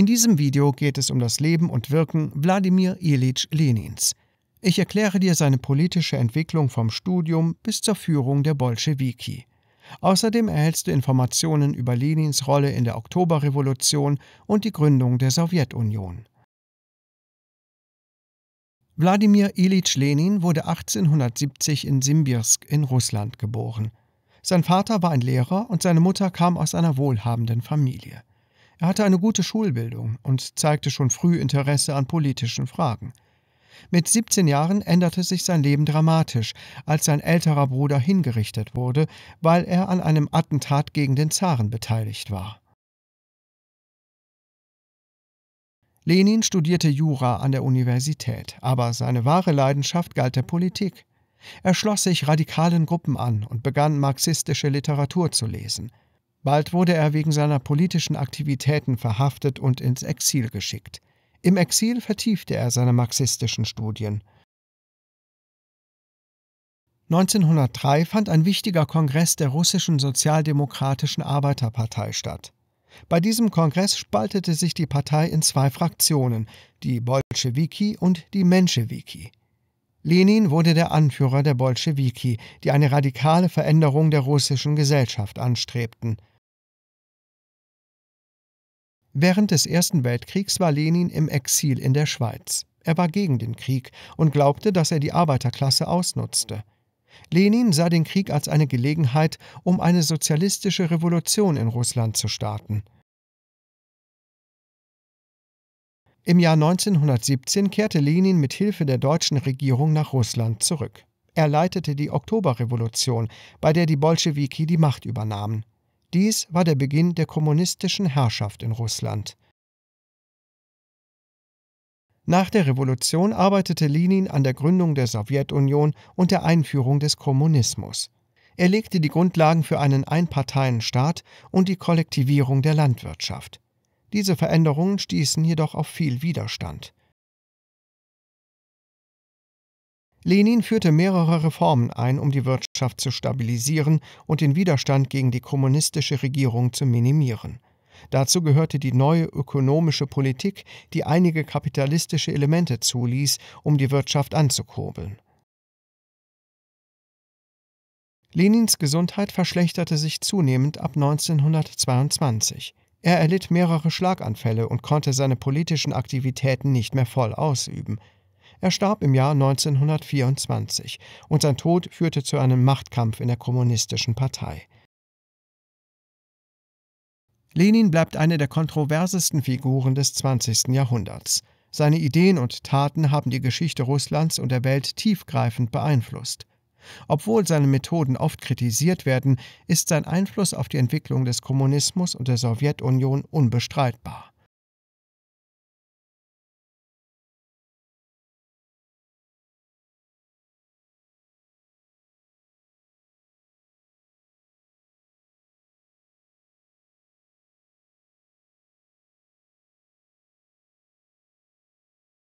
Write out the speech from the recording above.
In diesem Video geht es um das Leben und Wirken Wladimir Ilyich Lenins. Ich erkläre dir seine politische Entwicklung vom Studium bis zur Führung der Bolschewiki. Außerdem erhältst du Informationen über Lenins Rolle in der Oktoberrevolution und die Gründung der Sowjetunion. Wladimir Ilyich Lenin wurde 1870 in Simbirsk in Russland geboren. Sein Vater war ein Lehrer und seine Mutter kam aus einer wohlhabenden Familie. Er hatte eine gute Schulbildung und zeigte schon früh Interesse an politischen Fragen. Mit 17 Jahren änderte sich sein Leben dramatisch, als sein älterer Bruder hingerichtet wurde, weil er an einem Attentat gegen den Zaren beteiligt war. Lenin studierte Jura an der Universität, aber seine wahre Leidenschaft galt der Politik. Er schloss sich radikalen Gruppen an und begann marxistische Literatur zu lesen. Bald wurde er wegen seiner politischen Aktivitäten verhaftet und ins Exil geschickt. Im Exil vertiefte er seine marxistischen Studien. 1903 fand ein wichtiger Kongress der russischen Sozialdemokratischen Arbeiterpartei statt. Bei diesem Kongress spaltete sich die Partei in zwei Fraktionen, die Bolschewiki und die Menschewiki. Lenin wurde der Anführer der Bolschewiki, die eine radikale Veränderung der russischen Gesellschaft anstrebten. Während des Ersten Weltkriegs war Lenin im Exil in der Schweiz. Er war gegen den Krieg und glaubte, dass er die Arbeiterklasse ausnutzte. Lenin sah den Krieg als eine Gelegenheit, um eine sozialistische Revolution in Russland zu starten. Im Jahr 1917 kehrte Lenin mit Hilfe der deutschen Regierung nach Russland zurück. Er leitete die Oktoberrevolution, bei der die Bolschewiki die Macht übernahmen. Dies war der Beginn der kommunistischen Herrschaft in Russland. Nach der Revolution arbeitete Lenin an der Gründung der Sowjetunion und der Einführung des Kommunismus. Er legte die Grundlagen für einen Einparteienstaat und die Kollektivierung der Landwirtschaft. Diese Veränderungen stießen jedoch auf viel Widerstand. Lenin führte mehrere Reformen ein, um die Wirtschaft zu stabilisieren und den Widerstand gegen die kommunistische Regierung zu minimieren. Dazu gehörte die neue ökonomische Politik, die einige kapitalistische Elemente zuließ, um die Wirtschaft anzukurbeln. Lenins Gesundheit verschlechterte sich zunehmend ab 1922. Er erlitt mehrere Schlaganfälle und konnte seine politischen Aktivitäten nicht mehr voll ausüben. Er starb im Jahr 1924 und sein Tod führte zu einem Machtkampf in der Kommunistischen Partei. Lenin bleibt eine der kontroversesten Figuren des 20. Jahrhunderts. Seine Ideen und Taten haben die Geschichte Russlands und der Welt tiefgreifend beeinflusst. Obwohl seine Methoden oft kritisiert werden, ist sein Einfluss auf die Entwicklung des Kommunismus und der Sowjetunion unbestreitbar.